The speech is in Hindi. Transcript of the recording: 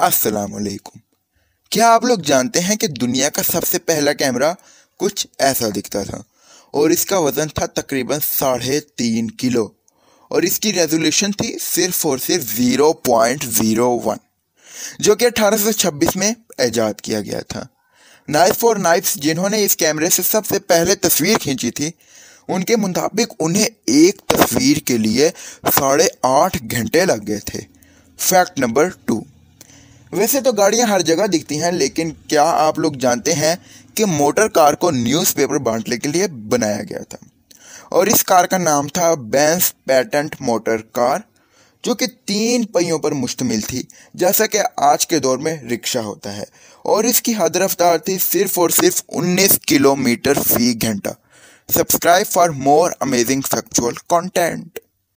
वालेकुम क्या आप लोग जानते हैं कि दुनिया का सबसे पहला कैमरा कुछ ऐसा दिखता था और इसका वज़न था तकरीबन साढ़े तीन किलो और इसकी रेजोल्यूशन थी सिर्फ और सिर्फ ज़ीरो पॉइंट ज़ीरो वन जो कि सौ छब्बीस में ऐजाद किया गया था नाइफ और नाइफ्स जिन्होंने इस कैमरे से सबसे पहले तस्वीर खींची थी उनके मुताबिक उन्हें एक तस्वीर के लिए साढ़े आठ घंटे लग गए थे फैक्ट नंबर टू वैसे तो गाड़ियां हर जगह दिखती हैं लेकिन क्या आप लोग जानते हैं कि मोटर कार को न्यूज़पेपर बांटने के लिए बनाया गया था और इस कार का नाम था बैंस पैटेंट मोटर कार जो कि तीन पहियों पर मुश्तमिल थी जैसा कि आज के दौर में रिक्शा होता है और इसकी हद रफ्तार थी सिर्फ और सिर्फ 19 किलोमीटर फी घंटा subscribe for more amazing factual content